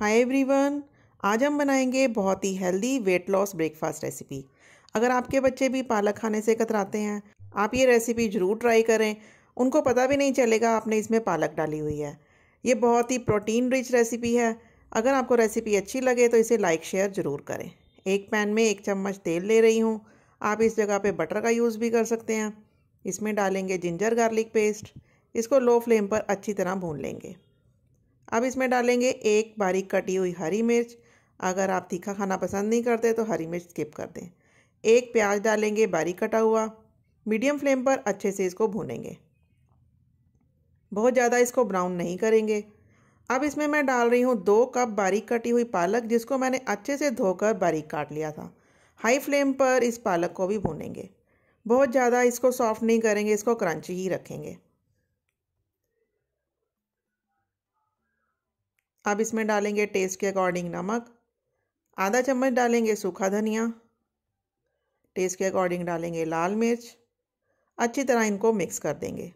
hi everyone आज हम बनाएंगे बहुत ही healthy weight loss breakfast recipe अगर आपके बच्चे भी पालक खाने से कतराते हैं आप ये रेसिपी ज़रूर ट्राई करें उनको पता भी नहीं चलेगा आपने इसमें पालक डाली हुई है ये बहुत ही प्रोटीन रिच रेसिपी है अगर आपको रेसिपी अच्छी लगे तो इसे लाइक शेयर ज़रूर करें एक पैन में एक चम्मच तेल ले रही हूँ आप इस जगह पर बटर का यूज़ भी कर सकते हैं इसमें डालेंगे जिंजर गार्लिक पेस्ट इसको लो फ्लेम पर अच्छी तरह भून लेंगे अब इसमें डालेंगे एक बारीक कटी हुई हरी मिर्च अगर आप तीखा खाना पसंद नहीं करते तो हरी मिर्च स्किप कर दें एक प्याज डालेंगे बारीक कटा हुआ मीडियम फ्लेम पर अच्छे से इसको भूनेंगे बहुत ज़्यादा इसको ब्राउन नहीं करेंगे अब इसमें मैं डाल रही हूँ दो कप बारीक कटी हुई पालक जिसको मैंने अच्छे से धोकर बारीक काट लिया था हाई फ्लेम पर इस पालक को भी भूनेंगे बहुत ज़्यादा इसको सॉफ्ट नहीं करेंगे इसको क्रंची ही रखेंगे अब इसमें डालेंगे टेस्ट के अकॉर्डिंग नमक आधा चम्मच डालेंगे सूखा धनिया टेस्ट के अकॉर्डिंग डालेंगे लाल मिर्च अच्छी तरह इनको मिक्स कर देंगे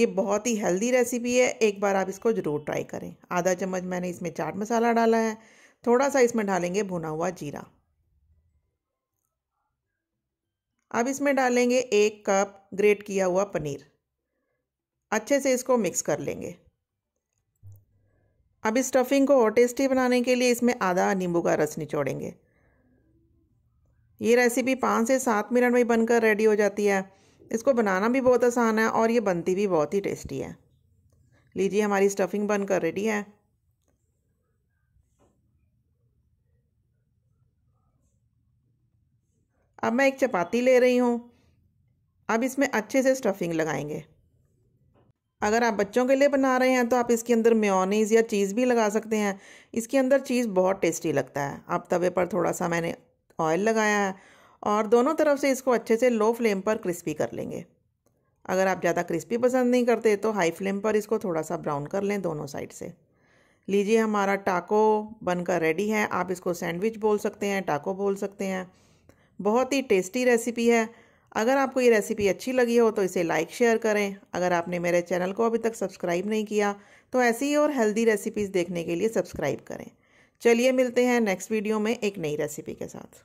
ये बहुत ही हेल्दी रेसिपी है एक बार आप इसको ज़रूर ट्राई करें आधा चम्मच मैंने इसमें चाट मसाला डाला है थोड़ा सा इसमें डालेंगे भुना हुआ जीरा अब इसमें डालेंगे एक कप ग्रेट किया हुआ पनीर अच्छे से इसको मिक्स कर लेंगे अब इस स्टफिंग को और टेस्टी बनाने के लिए इसमें आधा नींबू का रस निचोड़ेंगे ये रेसिपी पाँच से सात मिनट में बनकर रेडी हो जाती है इसको बनाना भी बहुत आसान है और ये बनती भी बहुत ही टेस्टी है लीजिए हमारी स्टफिंग बनकर रेडी है अब मैं एक चपाती ले रही हूँ अब इसमें अच्छे से स्टफिंग लगाएंगे अगर आप बच्चों के लिए बना रहे हैं तो आप इसके अंदर म्योनीज़ या चीज़ भी लगा सकते हैं इसके अंदर चीज़ बहुत टेस्टी लगता है आप तवे पर थोड़ा सा मैंने ऑयल लगाया है और दोनों तरफ से इसको अच्छे से लो फ्लेम पर क्रिस्पी कर लेंगे अगर आप ज़्यादा क्रिस्पी पसंद नहीं करते तो हाई फ्लेम पर इसको थोड़ा सा ब्राउन कर लें दोनों साइड से लीजिए हमारा टाको बनकर रेडी है आप इसको सैंडविच बोल सकते हैं टाको बोल सकते हैं बहुत ही टेस्टी रेसिपी है अगर आपको ये रेसिपी अच्छी लगी हो तो इसे लाइक शेयर करें अगर आपने मेरे चैनल को अभी तक सब्सक्राइब नहीं किया तो ऐसी ही और हेल्दी रेसिपीज़ देखने के लिए सब्सक्राइब करें चलिए मिलते हैं नेक्स्ट वीडियो में एक नई रेसिपी के साथ